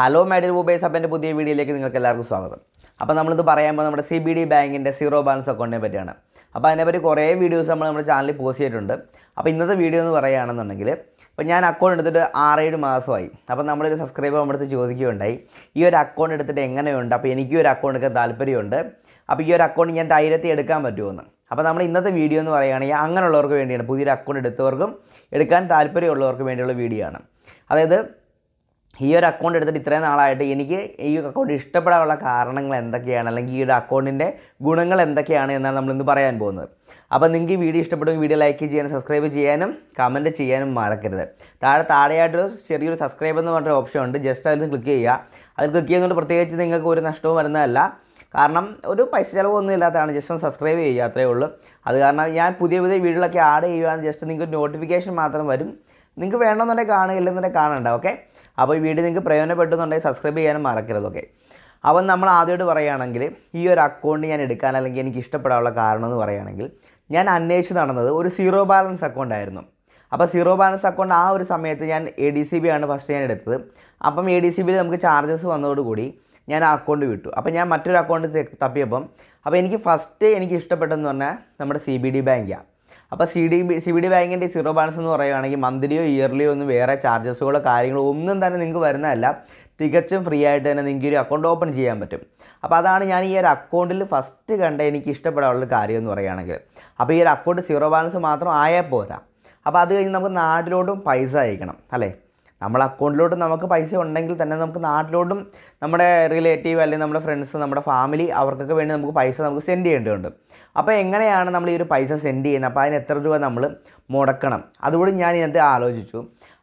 hello my dear mobiles അപ്പം പുതിയ വീഡിയോയിലേക്ക് നിങ്ങൾക്ക് എല്ലാവർക്കും സ്വാഗതം അപ്പോൾ നമ്മളിത് പറയുമ്പോൾ നമ്മുടെ സി ബി ഡി ബാങ്കിൻ്റെ സീറോ ബാലൻസ് അക്കൗണ്ടിനെ പറ്റിയാണ് അപ്പോൾ അതിനെപ്പറ്റി കുറേ വീഡിയോസ് നമ്മൾ നമ്മുടെ ചാനലിൽ പോസ്റ്റ് ചെയ്തിട്ടുണ്ട് അപ്പോൾ ഇന്നത്തെ വീഡിയോ എന്ന് പറയുകയാണെന്നുണ്ടെങ്കിൽ ഇപ്പോൾ ഞാൻ അക്കൗണ്ട് എടുത്തിട്ട് ആറേഴ് മാസമായി അപ്പോൾ നമ്മളൊരു സബ്സ്ക്രൈബർ നമ്മളെടുത്ത് ചോദിക്കുകയുണ്ടായി ഈ ഒരു അക്കൗണ്ട് എടുത്തിട്ട് എങ്ങനെയുണ്ട് അപ്പോൾ എനിക്ക് ഒരു അക്കൗണ്ട് എടുക്കാൻ താല്പര്യമുണ്ട് അപ്പോൾ ഈ ഒരു അക്കൗണ്ട് ഞാൻ ധൈര്യത്തിൽ എടുക്കാൻ പറ്റുമെന്ന് അപ്പോൾ നമ്മൾ ഇന്നത്തെ വീഡിയോ എന്ന് പറയുകയാണെങ്കിൽ അങ്ങനെയുള്ളവർക്ക് വേണ്ടിയാണ് പുതിയൊരു അക്കൗണ്ട് എടുത്തവർക്കും എടുക്കാൻ താല്പര്യമുള്ളവർക്ക് വേണ്ടിയുള്ള വീഡിയോ ആണ് അതായത് ഈ ഒരു അക്കൗണ്ട് എടുത്തിട്ട് ഇത്രയും നാളായിട്ട് എനിക്ക് ഈ അക്കൗണ്ട് ഇഷ്ടപ്പെടാനുള്ള കാരണങ്ങൾ എന്തൊക്കെയാണ് അല്ലെങ്കിൽ ഈ ഒരു അക്കൗണ്ടിൻ്റെ ഗുണങ്ങൾ എന്തൊക്കെയാണ് എന്നാണ് നമ്മളിന്ന് പറയാൻ പോകുന്നത് അപ്പോൾ നിങ്ങൾക്ക് ഈ വീഡിയോ ഇഷ്ടപ്പെടും വീഡിയോ ലൈക്ക് ചെയ്യാനും സബ്സ്ക്രൈബ് ചെയ്യാനും കമൻറ്റ് ചെയ്യാനും മറക്കരുത് താഴെ താഴെയായിട്ടൊരു ചെറിയൊരു സബ്സ്ക്രൈബ് എന്ന് പറഞ്ഞ ഓപ്ഷൻ ഉണ്ട് ജസ്റ്റ് അതിൽ ക്ലിക്ക് ചെയ്യുക അതിൽ ക്ലിക്ക് ചെയ്യുന്നതുകൊണ്ട് പ്രത്യേകിച്ച് നിങ്ങൾക്ക് ഒരു നഷ്ടവും വരുന്നതല്ല കാരണം ഒരു പൈസ ചിലവൊന്നും ഇല്ലാത്തതാണ് ജസ്റ്റ് ഒന്ന് സബ്സ്ക്രൈബ് ചെയ്യുക അത്രയേ ഉള്ളൂ അത് കാരണം ഞാൻ പുതിയ പുതിയ വീഡിയോകളൊക്കെ ആഡ് ചെയ്യുകയാണ് ജസ്റ്റ് നിങ്ങൾക്ക് നോട്ടിഫിക്കേഷൻ മാത്രം വരും നിങ്ങൾക്ക് വേണമെന്നുണ്ടെങ്കിൽ കാണുക ഇല്ലെന്നുണ്ടെങ്കിൽ കാണണ്ട ഓക്കെ അപ്പോൾ ഈ വീഡിയോ നിങ്ങൾക്ക് പ്രയോജനപ്പെട്ടുന്നുണ്ടെങ്കിൽ സബ്സ്ക്രൈബ് ചെയ്യാനും മറക്കരുത് അപ്പം നമ്മൾ ആദ്യമായിട്ട് പറയുകയാണെങ്കിൽ ഈ ഒരു അക്കൗണ്ട് ഞാൻ എടുക്കാൻ അല്ലെങ്കിൽ എനിക്ക് ഇഷ്ടപ്പെടാനുള്ള കാരണം എന്ന് പറയുകയാണെങ്കിൽ ഞാൻ അന്വേഷിച്ച് നടന്നത് ഒരു സീറോ ബാലൻസ് അക്കൗണ്ട് ആയിരുന്നു അപ്പോൾ സീറോ ബാലൻസ് അക്കൗണ്ട് ആ ഒരു സമയത്ത് ഞാൻ എ ഡി സി ബി ആണ് ഫസ്റ്റ് ഞാൻ എടുത്തത് അപ്പം എ ഡി സി ബിയിൽ നമുക്ക് ചാർജസ് വന്നതോടുകൂടി ഞാൻ ആ അക്കൗണ്ട് വിട്ടു അപ്പം ഞാൻ മറ്റൊരു അക്കൗണ്ട് തപ്പിയപ്പം അപ്പോൾ എനിക്ക് ഫസ്റ്റ് എനിക്ക് ഇഷ്ടപ്പെട്ടതെന്ന് പറഞ്ഞാൽ നമ്മുടെ സി ബി ഡി ബാങ്കാണ് അപ്പോൾ C D B C B D ബാങ്കിൻ്റെ സീറോ ബാലൻസ് എന്ന് പറയുകയാണെങ്കിൽ മന്ത്ലിയോ ഇയർലിയോ ഒന്നും വേറെ ചാർജസുകളോ കാര്യങ്ങളോ ഒന്നും തന്നെ നിങ്ങൾക്ക് വരുന്നതല്ല തികച്ചും ഫ്രീ ആയിട്ട് തന്നെ നിങ്ങൾക്ക് ഒരു അക്കൗണ്ട് ഓപ്പൺ ചെയ്യാൻ പറ്റും അപ്പോൾ അതാണ് ഞാൻ ഈ ഒരു അക്കൗണ്ടിൽ ഫസ്റ്റ് കണ്ട എനിക്ക് ഇഷ്ടപ്പെടാനുള്ള കാര്യം എന്ന് പറയുകയാണെങ്കിൽ അപ്പോൾ ഈ ഒരു അക്കൗണ്ട് സീറോ ബാലൻസ് മാത്രം ആയാൽ പോരാ അപ്പോൾ അത് കഴിഞ്ഞ് നമുക്ക് നാട്ടിലോട്ടും പൈസ അയക്കണം അല്ലേ നമ്മൾ അക്കൗണ്ടിലോട്ട് നമുക്ക് പൈസ ഉണ്ടെങ്കിൽ തന്നെ നമുക്ക് നാട്ടിലോട്ടും നമ്മുടെ റിലേറ്റീവ് അല്ലെങ്കിൽ നമ്മുടെ ഫ്രണ്ട്സ് നമ്മുടെ ഫാമിലി അവർക്കൊക്കെ വേണ്ടി നമുക്ക് പൈസ നമുക്ക് സെൻഡ് ചെയ്യേണ്ടതുണ്ട് അപ്പോൾ എങ്ങനെയാണ് നമ്മൾ ഈ ഒരു പൈസ സെൻഡ് ചെയ്യുന്നത് അപ്പോൾ അതിന് എത്ര രൂപ നമ്മൾ മുടക്കണം അതുകൂടി ഞാൻ ഇതിനകത്ത് ആലോചിച്ചു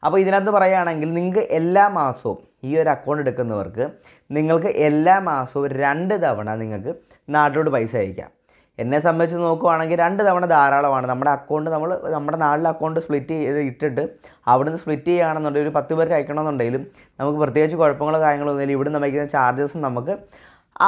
അപ്പോൾ ഇതിനകത്ത് പറയുകയാണെങ്കിൽ നിങ്ങൾക്ക് എല്ലാ മാസവും ഈ ഒരു അക്കൗണ്ട് എടുക്കുന്നവർക്ക് നിങ്ങൾക്ക് എല്ലാ മാസവും രണ്ട് തവണ നിങ്ങൾക്ക് നാട്ടിലോട്ട് പൈസ അയക്കാം എന്നെ സംബന്ധിച്ച് നോക്കുവാണെങ്കിൽ രണ്ട് തവണ ധാരാളമാണ് നമ്മുടെ അക്കൗണ്ട് നമ്മൾ നമ്മുടെ നാട്ടിലെ അക്കൗണ്ട് സ്പ്ലിറ്റ് ചെയ്ത് ഇട്ടിട്ട് അവിടുന്ന് സ്പ്ലിറ്റ് ചെയ്യുകയാണെന്നുണ്ടെങ്കിൽ ഒരു പത്ത് പേർക്ക് അയക്കണമെന്നുണ്ടെങ്കിലും നമുക്ക് പ്രത്യേകിച്ച് കുഴപ്പങ്ങളോ കാര്യങ്ങളോ ഒന്നുമില്ല ഇവിടുന്ന് അയക്കുന്ന ചാർജസും നമുക്ക്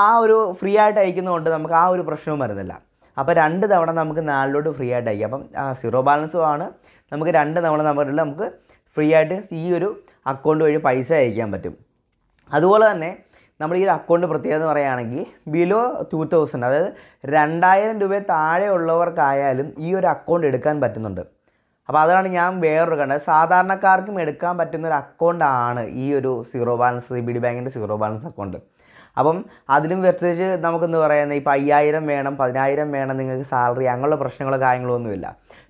ആ ഒരു ഫ്രീ ആയിട്ട് അയക്കുന്നതുകൊണ്ട് നമുക്ക് ആ ഒരു പ്രശ്നവും വരുന്നില്ല അപ്പോൾ രണ്ട് തവണ നമുക്ക് നാലിലോട്ട് ഫ്രീ ആയിട്ട് അയക്കാം അപ്പം സീറോ ബാലൻസും ആണ് നമുക്ക് രണ്ട് തവണ നമ്മളിൽ നമുക്ക് ഫ്രീ ആയിട്ട് ഈ ഒരു അക്കൗണ്ട് വഴി പൈസ അയക്കാൻ പറ്റും അതുപോലെ തന്നെ നമ്മൾ ഈ അക്കൗണ്ട് പ്രത്യേകത എന്ന് പറയുകയാണെങ്കിൽ ബിലോ ടു തൗസൻഡ് അതായത് രണ്ടായിരം രൂപ താഴെ ഉള്ളവർക്കായാലും ഈ ഒരു അക്കൗണ്ട് എടുക്കാൻ പറ്റുന്നുണ്ട് അപ്പോൾ അതാണ് ഞാൻ വേറൊരു കണ്ടത് സാധാരണക്കാർക്കും എടുക്കാൻ പറ്റുന്ന ഒരു അക്കൗണ്ടാണ് ഈ ഒരു zero balance C B D ബാങ്കിൻ്റെ സീറോ ബാലൻസ് അക്കൗണ്ട് അപ്പം അതിലും നമുക്ക് നമുക്കെന്ന് പറയുന്നത് ഇപ്പോൾ അയ്യായിരം വേണം പതിനായിരം വേണം നിങ്ങൾക്ക് സാലറി അങ്ങനെയുള്ള പ്രശ്നങ്ങളോ കാര്യങ്ങളോ ഒന്നുമില്ല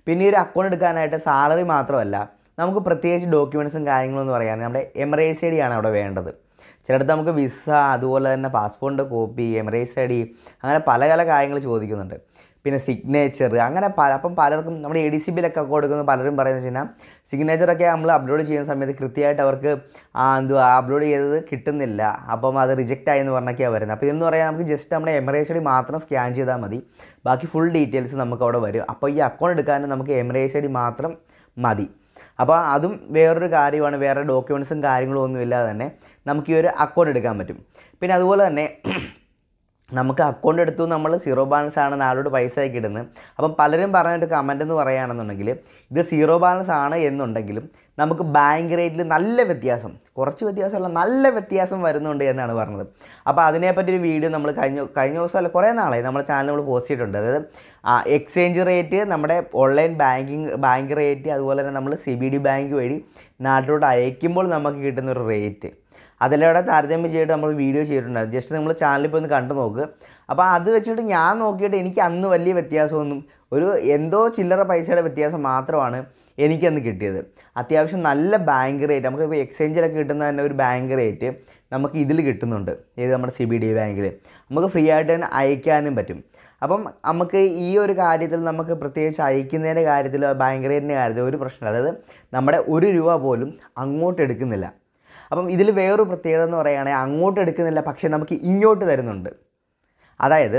പിന്നെ ഒരു അക്കൗണ്ട് എടുക്കാനായിട്ട് സാലറി മാത്രമല്ല നമുക്ക് പ്രത്യേകിച്ച് ഡോക്യുമെൻസും കാര്യങ്ങളും എന്ന് പറയുകയാണെങ്കിൽ നമ്മുടെ എമറേജ് ഐ ആണ് അവിടെ വേണ്ടത് ചിലടത്ത് നമുക്ക് വിസ അതുപോലെ തന്നെ പാസ്പോർട്ടിൻ്റെ കോപ്പി എമറേജ് ഐ ഡി അങ്ങനെ പല പല കാര്യങ്ങൾ ചോദിക്കുന്നുണ്ട് പിന്നെ സിഗ്നേച്ചർ അങ്ങനെ പല അപ്പം പലർക്കും നമ്മുടെ എ ഡി സി ബിയിലൊക്കെ കൊടുക്കുന്ന പലരും പറയുന്നത് വെച്ച് കഴിഞ്ഞാൽ സിഗ്നേച്ചറൊക്കെ നമ്മൾ അപ്ലോഡ് ചെയ്യുന്ന സമയത്ത് കൃത്യമായിട്ട് അവർക്ക് ആ എന്തുവാ അപ്ലോഡ് ചെയ്തത് കിട്ടുന്നില്ല അപ്പം അത് റിജക്റ്റ് ആയി എന്ന് പറഞ്ഞൊക്കെയാണ് വരുന്നത് അപ്പോൾ ഇതെന്ന് പറയാൻ നമുക്ക് ജസ്റ്റ് നമ്മുടെ എമറേസ് ഐ മാത്രം സ്കാൻ ചെയ്താൽ മതി ബാക്കി ഫുൾ ഡീറ്റെയിൽസ് നമുക്ക് അവിടെ വരും അപ്പോൾ ഈ അക്കൗണ്ട് എടുക്കാൻ നമുക്ക് എമറേസ് ഐ ഡി മാത്രം മതി അപ്പോൾ അതും വേറൊരു കാര്യമാണ് വേറെ ഡോക്യുമെൻസും കാര്യങ്ങളും ഒന്നും ഇല്ലാതെ തന്നെ നമുക്ക് ഈ ഒരു അക്കൗണ്ട് എടുക്കാൻ പറ്റും പിന്നെ അതുപോലെ തന്നെ നമുക്ക് അക്കൗണ്ട് എടുത്തു നമ്മൾ സീറോ ബാലൻസ് ആണ് നാളോട് പൈസ ആക്കി ഇടുന്നത് അപ്പം പലരും പറഞ്ഞൊരു കമൻ്റ് എന്ന് പറയുകയാണെന്നുണ്ടെങ്കിൽ ഇത് സീറോ ബാലൻസ് ആണ് എന്നുണ്ടെങ്കിലും നമുക്ക് ബാങ്ക് റേറ്റിൽ നല്ല വ്യത്യാസം കുറച്ച് വ്യത്യാസമല്ല നല്ല വ്യത്യാസം വരുന്നുണ്ട് എന്നാണ് പറഞ്ഞത് അപ്പോൾ അതിനെപ്പറ്റി ഒരു വീഡിയോ നമ്മൾ കഴിഞ്ഞ കഴിഞ്ഞ ദിവസമല്ല കുറേ നാളായി നമ്മുടെ ചാനൽ നമ്മൾ പോസ്റ്റ് ചെയ്തിട്ടുണ്ട് അതായത് എക്സ്ചേഞ്ച് റേറ്റ് നമ്മുടെ ഓൺലൈൻ ബാങ്കിങ് ബാങ്ക് റേറ്റ് അതുപോലെ തന്നെ നമ്മൾ സി ബി ഡി ബാങ്ക് വഴി നാട്ടിലോട്ട് അയക്കുമ്പോൾ നമുക്ക് കിട്ടുന്ന ഒരു റേറ്റ് അതിലൂടെ താരതമ്യം ചെയ്തിട്ട് നമ്മൾ വീഡിയോ ചെയ്തിട്ടുണ്ടായിരുന്നു ജസ്റ്റ് നമ്മൾ ചാനലിൽ പോയി ഒന്ന് കണ്ടു നോക്ക് അപ്പോൾ അത് വെച്ചിട്ട് ഞാൻ നോക്കിയിട്ട് എനിക്ക് അന്ന് വലിയ വ്യത്യാസമൊന്നും ഒരു എന്തോ ചില്ലറ പൈസയുടെ വ്യത്യാസം മാത്രമാണ് എനിക്കന്ന് കിട്ടിയത് അത്യാവശ്യം നല്ല ബാങ്ക് റേറ്റ് നമുക്ക് ഇപ്പോൾ എക്സ്ചേഞ്ചിലൊക്കെ കിട്ടുന്ന തന്നെ ഒരു ബാങ്ക് റേറ്റ് നമുക്ക് ഇതിൽ കിട്ടുന്നുണ്ട് ഏത് നമ്മുടെ സി ബി ഡി ബാങ്കിൽ നമുക്ക് ഫ്രീ ആയിട്ട് തന്നെ അയക്കാനും പറ്റും അപ്പം നമുക്ക് ഈ ഒരു കാര്യത്തിൽ നമുക്ക് പ്രത്യേകിച്ച് അയക്കുന്നതിൻ്റെ കാര്യത്തിൽ ബാങ്ക് റേറ്റിൻ്റെ കാര്യത്തിൽ ഒരു പ്രശ്നമില്ല അതായത് നമ്മുടെ ഒരു രൂപ പോലും അങ്ങോട്ട് എടുക്കുന്നില്ല അപ്പം ഇതിൽ വേറൊരു പ്രത്യേകത എന്ന് പറയുകയാണെങ്കിൽ അങ്ങോട്ട് എടുക്കുന്നില്ല പക്ഷേ നമുക്ക് ഇങ്ങോട്ട് തരുന്നുണ്ട് അതായത്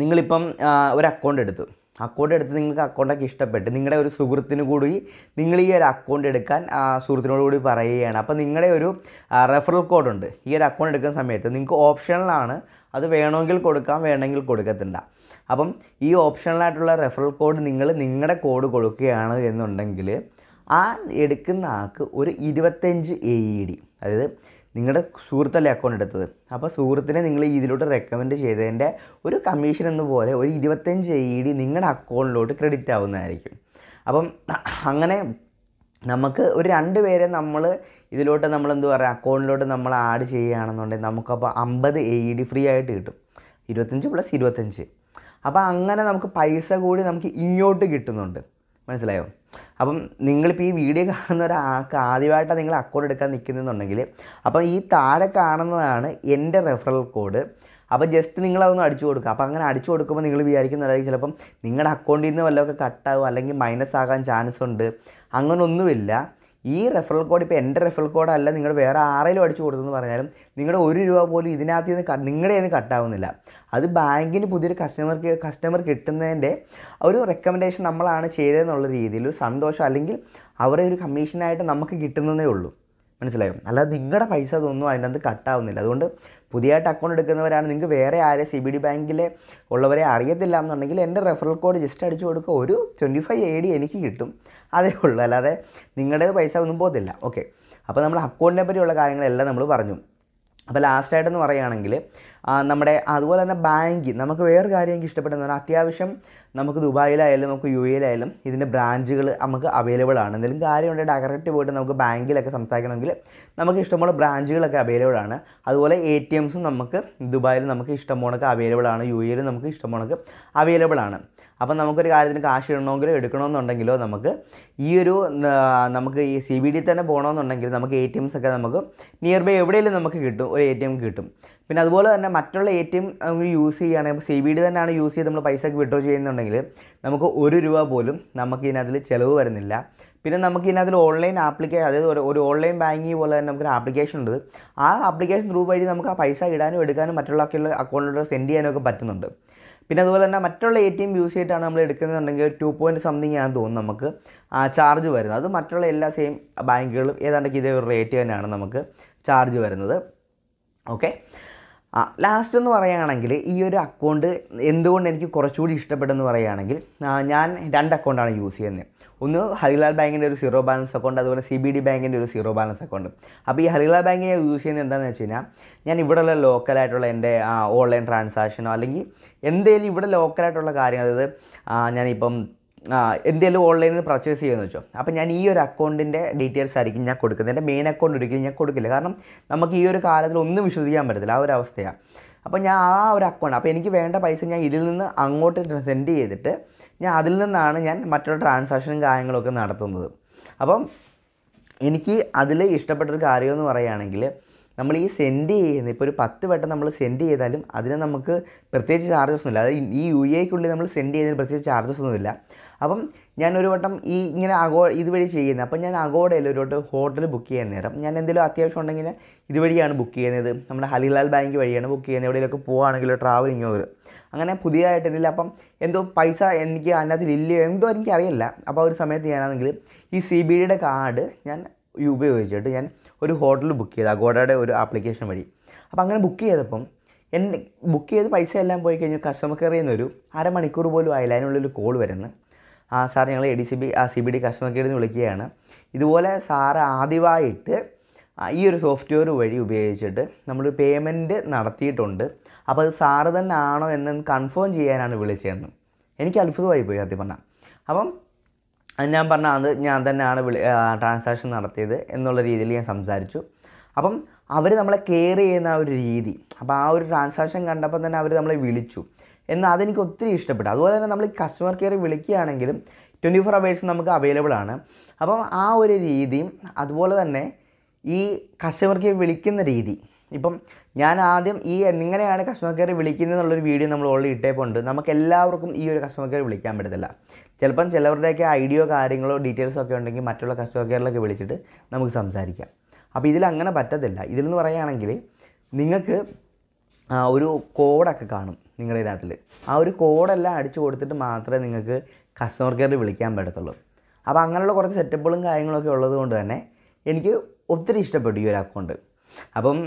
നിങ്ങളിപ്പം ഒരു അക്കൗണ്ട് എടുത്തു അക്കൗണ്ട് എടുത്ത് നിങ്ങൾക്ക് അക്കൗണ്ടൊക്കെ ഇഷ്ടപ്പെട്ട് നിങ്ങളുടെ ഒരു സുഹൃത്തിന് കൂടി നിങ്ങൾ ഈ ഒരു അക്കൗണ്ട് എടുക്കാൻ ആ സുഹൃത്തിനോട് കൂടി പറയുകയാണ് അപ്പോൾ നിങ്ങളുടെ ഒരു റെഫറൽ കോഡ് ഉണ്ട് ഈ ഒരു അക്കൗണ്ട് എടുക്കുന്ന സമയത്ത് നിങ്ങൾക്ക് ഓപ്ഷണലാണ് അത് വേണമെങ്കിൽ കൊടുക്കാം വേണമെങ്കിൽ കൊടുക്കത്തില്ല അപ്പം ഈ ഓപ്ഷണലായിട്ടുള്ള റെഫറൽ കോഡ് നിങ്ങൾ നിങ്ങളുടെ കോഡ് കൊടുക്കുകയാണ് എന്നുണ്ടെങ്കിൽ ആ എടുക്കുന്ന ആൾക്ക് ഒരു ഇരുപത്തഞ്ച് എ ഇ e ഡി അതായത് നിങ്ങളുടെ സുഹൃത്തല്ലേ അക്കൗണ്ട് എടുത്തത് അപ്പോൾ സുഹൃത്തിനെ നിങ്ങൾ ഇതിലോട്ട് റെക്കമെൻഡ് ചെയ്തതിൻ്റെ ഒരു കമ്മീഷൻ എന്ന പോലെ ഒരു ഇരുപത്തഞ്ച് എ ഇ e ഡി നിങ്ങളുടെ അക്കൗണ്ടിലോട്ട് ക്രെഡിറ്റ് ആവുന്നതായിരിക്കും അപ്പം അങ്ങനെ നമുക്ക് ഒരു രണ്ട് പേരെ നമ്മൾ ഇതിലോട്ട് നമ്മൾ എന്താ പറയുക അക്കൗണ്ടിലോട്ട് നമ്മൾ ആഡ് ചെയ്യുകയാണെന്നുണ്ടെങ്കിൽ നമുക്കപ്പോൾ അമ്പത് എ ഇ ഡി ഫ്രീ ആയിട്ട് കിട്ടും ഇരുപത്തഞ്ച് പ്ലസ് ഇരുപത്തഞ്ച് അപ്പോൾ അങ്ങനെ നമുക്ക് പൈസ കൂടി നമുക്ക് ഇങ്ങോട്ട് കിട്ടുന്നുണ്ട് മനസ്സിലായോ അപ്പം നിങ്ങളിപ്പോൾ ഈ വീഡിയോ കാണുന്ന ഒരാൾക്ക് ആദ്യമായിട്ടാണ് നിങ്ങൾ അക്കൗണ്ട് എടുക്കാൻ നിൽക്കുന്നുണ്ടെങ്കിൽ അപ്പം ഈ താഴെ കാണുന്നതാണ് എൻ്റെ റെഫറൽ കോഡ് അപ്പോൾ ജസ്റ്റ് നിങ്ങളതൊന്ന് അടിച്ചു കൊടുക്കുക അപ്പോൾ അങ്ങനെ അടിച്ചു കൊടുക്കുമ്പോൾ നിങ്ങൾ വിചാരിക്കുന്നതായി ചിലപ്പം നിങ്ങളുടെ അക്കൗണ്ടിൽ നിന്ന് വല്ലതൊക്കെ കട്ടാവും അല്ലെങ്കിൽ മൈനസ് ആകാൻ ചാൻസ് ഉണ്ട് അങ്ങനൊന്നുമില്ല ഈ റെഫറൽ കോഡ് ഇപ്പോൾ എൻ്റെ റെഫറൽ കോഡ് അല്ല നിങ്ങൾ വേറെ ആരെങ്കിലും അടിച്ചു കൊടുത്തെന്ന് പറഞ്ഞാലും നിങ്ങളുടെ ഒരു രൂപ പോലും ഇതിനകത്ത് നിന്ന് നിങ്ങളുടെ നിന്ന് കട്ടാവുന്നില്ല അത് ബാങ്കിന് പുതിയൊരു കസ്റ്റമർക്ക് കസ്റ്റമർ കിട്ടുന്നതിൻ്റെ ഒരു റെക്കമെൻഡേഷൻ നമ്മളാണ് ചെയ്തതെന്നുള്ള രീതിയിൽ സന്തോഷം അല്ലെങ്കിൽ അവരെ ഒരു കമ്മീഷനായിട്ട് നമുക്ക് കിട്ടുന്നതേ ഉള്ളൂ മനസ്സിലായോ അല്ലാതെ നിങ്ങളുടെ പൈസ അതൊന്നും അതിനകത്ത് കട്ടാവുന്നില്ല അതുകൊണ്ട് പുതിയതായിട്ട് അക്കൗണ്ട് എടുക്കുന്നവരാണ് നിങ്ങൾക്ക് വേറെ ആരെ സി ബി ഡി ബാങ്കിലെ ഉള്ളവരെ അറിയത്തില്ല എന്നുണ്ടെങ്കിൽ എൻ്റെ റെഫറൽ കോഡ് ജസ്റ്റ് അടിച്ചു കൊടുക്കുക ഒരു ട്വൻറ്റി ഫൈവ് എ ഡി എനിക്ക് കിട്ടും അതേ ഉള്ളൂ അല്ലാതെ നിങ്ങളുടെ പൈസ ഒന്നും പോകത്തില്ല ഓക്കെ അപ്പോൾ നമ്മൾ അക്കൗണ്ടിനെ പറ്റിയുള്ള കാര്യങ്ങളെല്ലാം നമ്മൾ പറഞ്ഞു അപ്പോൾ ലാസ്റ്റായിട്ടെന്ന് പറയുകയാണെങ്കിൽ നമ്മുടെ അതുപോലെ തന്നെ ബാങ്കിങ് നമുക്ക് വേറെ കാര്യം എനിക്ക് ഇഷ്ടപ്പെട്ടെന്ന് പറഞ്ഞാൽ അത്യാവശ്യം നമുക്ക് ദുബായിലായാലും നമുക്ക് യു എയിലായാലും ഇതിൻ്റെ ബ്രാഞ്ചുകൾ നമുക്ക് അവൈലബിൾ ആണ് എന്തെങ്കിലും കാര്യമുണ്ടെങ്കിൽ ഡയറക്റ്റ് പോയിട്ട് നമുക്ക് ബാങ്കിലൊക്കെ സംസാരിക്കണമെങ്കിൽ നമുക്ക് ഇഷ്ടംപോലെ ബ്രാഞ്ചുകളൊക്കെ അവൈലബിൾ ആണ് അതുപോലെ എ ടി എംസും നമുക്ക് ദുബായിൽ നമുക്ക് ഇഷ്ടം അവൈലബിൾ ആണ് യു എയിലും നമുക്ക് ഇഷ്ടം അവൈലബിൾ ആണ് അപ്പം നമുക്കൊരു കാര്യത്തിന് കാശ് ഇടണമെങ്കിലോ എടുക്കണമെന്നുണ്ടെങ്കിലോ നമുക്ക് ഈ ഒരു നമുക്ക് ഈ സി ബി ഡി തന്നെ പോകണമെന്നുണ്ടെങ്കിൽ നമുക്ക് എ ടി എംസ് ഒക്കെ നമുക്ക് നിയർ ബൈ എവിടെയെങ്കിലും നമുക്ക് കിട്ടും ഒരു എ ടി എം കിട്ടും പിന്നെ അതുപോലെ തന്നെ മറ്റുള്ള എ ടി എം നമുക്ക് യൂസ് ചെയ്യുകയാണെങ്കിൽ സി ബി ഡി തന്നെയാണ് യൂസ് ചെയ്ത് നമ്മൾ പൈസ ഒക്കെ വിഡ്രോ ചെയ്യുന്നുണ്ടെങ്കിൽ നമുക്ക് ഒരു രൂപ പോലും നമുക്ക് ഇതിനകത്തിൽ ചിലവ് വരുന്നില്ല പിന്നെ നമുക്ക് ഇതിനകത്ത് ഓൺലൈൻ ആപ്ലിക്കേഷൻ അതായത് ഒരു ഒരു ഓൺലൈൻ ബാങ്കിങ് പോലെ തന്നെ നമുക്കൊരു ആപ്ലിക്കേഷൻ ഉണ്ട് ആ ആപ്ലിക്കേഷൻ ത്രൂ വഴി നമുക്ക് ആ പൈസ ഇടാനും എടുക്കാനും മറ്റുള്ള അക്കൗണ്ടിലോട്ട് സെൻഡ് ചെയ്യാനും ഒക്കെ പറ്റുന്നുണ്ട് പിന്നെ അതുപോലെ തന്നെ മറ്റുള്ള എ ടി എം യൂസ് ചെയ്തിട്ടാണ് നമ്മൾ എടുക്കുന്നതെന്നുണ്ടെങ്കിൽ ഒരു ടു പോയിൻറ്റ് സംതിങ് ആണെന്ന് തോന്നുന്നു നമുക്ക് ചാർജ് വരുന്നത് അത് മറ്റുള്ള എല്ലാ സെയിം ബാങ്കുകളും ഏതാണ്ടൊക്കെ ഇതേ ഒരു റേറ്റ് തന്നെയാണ് നമുക്ക് ചാർജ് വരുന്നത് ഓക്കെ ആ ലാസ്റ്റ് എന്ന് പറയുകയാണെങ്കിൽ ഈ ഒരു അക്കൗണ്ട് എന്തുകൊണ്ട് എനിക്ക് കുറച്ചുകൂടി ഇഷ്ടപ്പെട്ടെന്ന് പറയുകയാണെങ്കിൽ ഞാൻ രണ്ട് അക്കൗണ്ടാണ് യൂസ് ചെയ്യുന്നത് ഒന്ന് ഹരിലാൽ ബാങ്കിൻ്റെ ഒരു സീറോ ബാലൻസ് അക്കൗണ്ട് അതുപോലെ സി ബി ഡി ബാങ്കിൻ്റെ ഒരു സീറോ ബാലൻസ് അക്കൗണ്ട് അപ്പോൾ ഈ ഹരിലാൽ ബാങ്ക് ഞാൻ യൂസ് ചെയ്യുന്നത് എന്താണെന്ന് വെച്ച് കഴിഞ്ഞാൽ ഞാൻ ഇവിടെയുള്ള ലോക്കലായിട്ടുള്ള എൻ്റെ ഓൺലൈൻ ട്രാൻസാക്ഷനോ അല്ലെങ്കിൽ എന്തെങ്കിലും ഇവിടെ ലോക്കലായിട്ടുള്ള കാര്യം അതായത് ഞാനിപ്പം എന്തെങ്കിലും ഓൺലൈനിൽ പർച്ചേസ് ചെയ്യുമെന്ന് വെച്ചോ അപ്പോൾ ഞാൻ ഈ ഒരു അക്കൗണ്ടിൻ്റെ ഡീറ്റെയിൽസ് ആയിരിക്കും ഞാൻ കൊടുക്കുന്നത് എൻ്റെ മെയിൻ അക്കൗണ്ട് ഒരിക്കലും ഞാൻ കൊടുക്കില്ല കാരണം നമുക്ക് ഈ ഒരു കാലത്തിൽ ഒന്നും വിശ്വസിക്കാൻ പറ്റത്തില്ല ആ ഒരു അവസ്ഥയാണ് അപ്പോൾ ഞാൻ ആ ഒരു അക്കൗണ്ട് അപ്പോൾ എനിക്ക് വേണ്ട പൈസ ഞാൻ ഇതിൽ നിന്ന് അങ്ങോട്ട് സെൻഡ് ചെയ്തിട്ട് ഞാൻ അതിൽ നിന്നാണ് ഞാൻ മറ്റുള്ള ട്രാൻസാക്ഷനും കാര്യങ്ങളൊക്കെ നടത്തുന്നത് അപ്പം എനിക്ക് അതിൽ ഇഷ്ടപ്പെട്ടൊരു കാര്യമെന്ന് പറയുകയാണെങ്കിൽ നമ്മൾ ഈ സെൻഡ് ചെയ്യുന്ന ഇപ്പോൾ ഒരു പത്ത് വട്ടം നമ്മൾ സെൻഡ് ചെയ്താലും അതിന് നമുക്ക് പ്രത്യേകിച്ച് ചാർജസ് ഒന്നുമില്ല അതായത് ഈ യു എക്കുള്ളിൽ നമ്മൾ സെൻഡ് ചെയ്യുന്നതിന് പ്രത്യേകിച്ച് ചാർജസ് ഒന്നുമില്ല അപ്പം ഞാൻ ഒരു വട്ടം ഈ ഇങ്ങനെ അഗോ ഇതുവഴി ചെയ്യുന്നത് അപ്പം ഞാൻ അഗോഡയിൽ ഒരു വട്ടം ഹോട്ടൽ ബുക്ക് ചെയ്യാൻ നേരം ഞാൻ എന്തെങ്കിലും അത്യാവശ്യം ഉണ്ടെങ്കിൽ ഇതുവഴിയാണ് ബുക്ക് ചെയ്യുന്നത് നമ്മുടെ ഹലിലാൽ ബാങ്ക് വഴിയാണ് ബുക്ക് ചെയ്യുന്നത് എവിടെയെങ്കിലൊക്കെ പോവുകയാണെങ്കിലോ ട്രാവലിങ്ങോ അങ്ങനെ പുതിയതായിട്ട് ഇതിൽ അപ്പം എന്തോ പൈസ എനിക്ക് അതിനകത്ത് ഇല്ലയോ എന്തോ എനിക്കറിയില്ല അപ്പോൾ ഒരു സമയത്ത് ഞാനാണെങ്കിൽ ഈ സി ബി ഡിയുടെ കാർഡ് ഞാൻ ഉപയോഗിച്ചിട്ട് ഞാൻ ഒരു ഹോട്ടൽ ബുക്ക് ചെയ്തു അഗോഡയുടെ ഒരു ആപ്ലിക്കേഷൻ വഴി അപ്പോൾ അങ്ങനെ ബുക്ക് ചെയ്തപ്പം എൻ്റെ ബുക്ക് ചെയ്ത് പൈസ എല്ലാം പോയി കഴിഞ്ഞു കസ്റ്റമർ കെയറിൽ നിന്നൊരു അരമണിക്കൂർ പോലും ആയില്ല അതിനുള്ളിൽ കോൾ വരുന്നു ആ സാർ ഞങ്ങൾ എ ഡി സി ബി ആ സി ബി ഡി കസ്റ്റമർ കെയറിൽ നിന്ന് വിളിക്കുകയാണ് ഇതുപോലെ സാറ് ആദ്യമായിട്ട് ഈ ഒരു സോഫ്റ്റ്വെയർ വഴി ഉപയോഗിച്ചിട്ട് നമ്മൾ പേയ്മെൻറ്റ് നടത്തിയിട്ടുണ്ട് അപ്പോൾ അത് സാറ് തന്നെ ആണോ എന്ന് കൺഫേം ചെയ്യാനാണ് വിളിച്ചതെന്ന് എനിക്ക് അത്ഭുതമായി പോയി സത്യം പറഞ്ഞാൽ അപ്പം ഞാൻ പറഞ്ഞ അത് ഞാൻ തന്നെയാണ് വിളി ട്രാൻസാക്ഷൻ നടത്തിയത് എന്നുള്ള രീതിയിൽ ഞാൻ സംസാരിച്ചു അപ്പം അവർ നമ്മളെ കെയർ ചെയ്യുന്ന ആ ഒരു രീതി അപ്പോൾ ആ ഒരു ട്രാൻസാക്ഷൻ കണ്ടപ്പോൾ തന്നെ അവർ നമ്മളെ വിളിച്ചു എന്നാൽ അതെനിക്ക് ഒത്തിരി ഇഷ്ടപ്പെട്ടു അതുപോലെ തന്നെ നമ്മൾ ഈ കസ്റ്റമർ കെയർ വിളിക്കുകയാണെങ്കിലും ട്വൻറ്റി ഫോർ അവേഴ്സ് നമുക്ക് അവൈലബിൾ ആണ് അപ്പം ആ ഒരു രീതിയും അതുപോലെ തന്നെ ഈ കസ്റ്റമർ കെയർ വിളിക്കുന്ന രീതി ഇപ്പം ഞാൻ ആദ്യം ഈ എങ്ങനെയാണ് കസ്റ്റമർ കെയർ വിളിക്കുന്നത് എന്നുള്ളൊരു വീഡിയോ നമ്മൾ ഓൾറെഡി ഇട്ടേപ്പുണ്ട് നമുക്ക് എല്ലാവർക്കും ഈ ഒരു കസ്റ്റമർ കെയർ വിളിക്കാൻ പറ്റത്തില്ല ചിലപ്പം ചിലവരുടെയൊക്കെ ഐഡിയോ കാര്യങ്ങളോ ഡീറ്റെയിൽസോ ഒക്കെ ഉണ്ടെങ്കിൽ മറ്റുള്ള കസ്റ്റമർ കെയറിലൊക്കെ വിളിച്ചിട്ട് നമുക്ക് സംസാരിക്കാം അപ്പോൾ ഇതിൽ അങ്ങനെ പറ്റത്തില്ല ഇതിലെന്ന് പറയുകയാണെങ്കിൽ നിങ്ങൾക്ക് ഒരു കോഡൊക്കെ കാണും നിങ്ങളുടെ ഇതിനകത്തിൽ ആ ഒരു കോഡെല്ലാം അടിച്ചു കൊടുത്തിട്ട് മാത്രമേ നിങ്ങൾക്ക് കസ്റ്റമർ കെയറിൽ വിളിക്കാൻ പറ്റത്തുള്ളൂ അപ്പോൾ അങ്ങനെയുള്ള കുറച്ച് സെറ്റപ്പുകളും കാര്യങ്ങളൊക്കെ ഉള്ളത് കൊണ്ട് തന്നെ എനിക്ക് ഒത്തിരി ഇഷ്ടപ്പെട്ടു ഈ ഒരു അക്കൗണ്ട് അപ്പം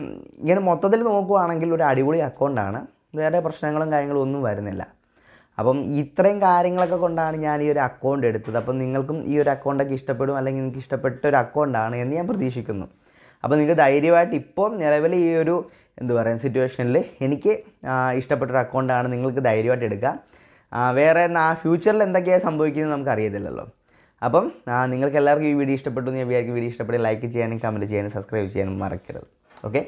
ഇങ്ങനെ മൊത്തത്തിൽ നോക്കുവാണെങ്കിൽ ഒരു അടിപൊളി അക്കൗണ്ടാണ് വേറെ പ്രശ്നങ്ങളും കാര്യങ്ങളും ഒന്നും വരുന്നില്ല അപ്പം ഇത്രയും കാര്യങ്ങളൊക്കെ കൊണ്ടാണ് ഞാൻ ഈ ഒരു അക്കൗണ്ട് എടുത്തത് അപ്പം നിങ്ങൾക്കും ഈ ഒരു അക്കൗണ്ടൊക്കെ ഇഷ്ടപ്പെടും അല്ലെങ്കിൽ നിങ്ങൾക്ക് ഇഷ്ടപ്പെട്ട ഒരു അക്കൗണ്ടാണ് എന്ന് ഞാൻ പ്രതീക്ഷിക്കുന്നു അപ്പോൾ നിങ്ങൾക്ക് ധൈര്യമായിട്ട് ഇപ്പോൾ നിലവിൽ ഈ ഒരു എന്ത് പറയുക സിറ്റുവേഷനിൽ എനിക്ക് ഇഷ്ടപ്പെട്ട ഒരു അക്കൗണ്ടാണ് നിങ്ങൾക്ക് ധൈര്യമായിട്ട് എടുക്കാം വേറെ ആ ഫ്യൂച്ചറിൽ എന്തൊക്കെയാണ് സംഭവിക്കുന്നത് അറിയത്തില്ലല്ലോ അപ്പം നിങ്ങൾക്ക് എല്ലാവർക്കും ഈ വീഡിയോ ഇഷ്ടപ്പെട്ടു ഞാൻ വിചാരിക്കും വീഡിയോ ഇഷ്ടപ്പെട്ട് ലൈക്ക് ചെയ്യാനും കമൻറ്റ് ചെയ്യാനും സബ്സ്ക്രൈബ് ചെയ്യാനും മറക്കരുത് ഓക്കെ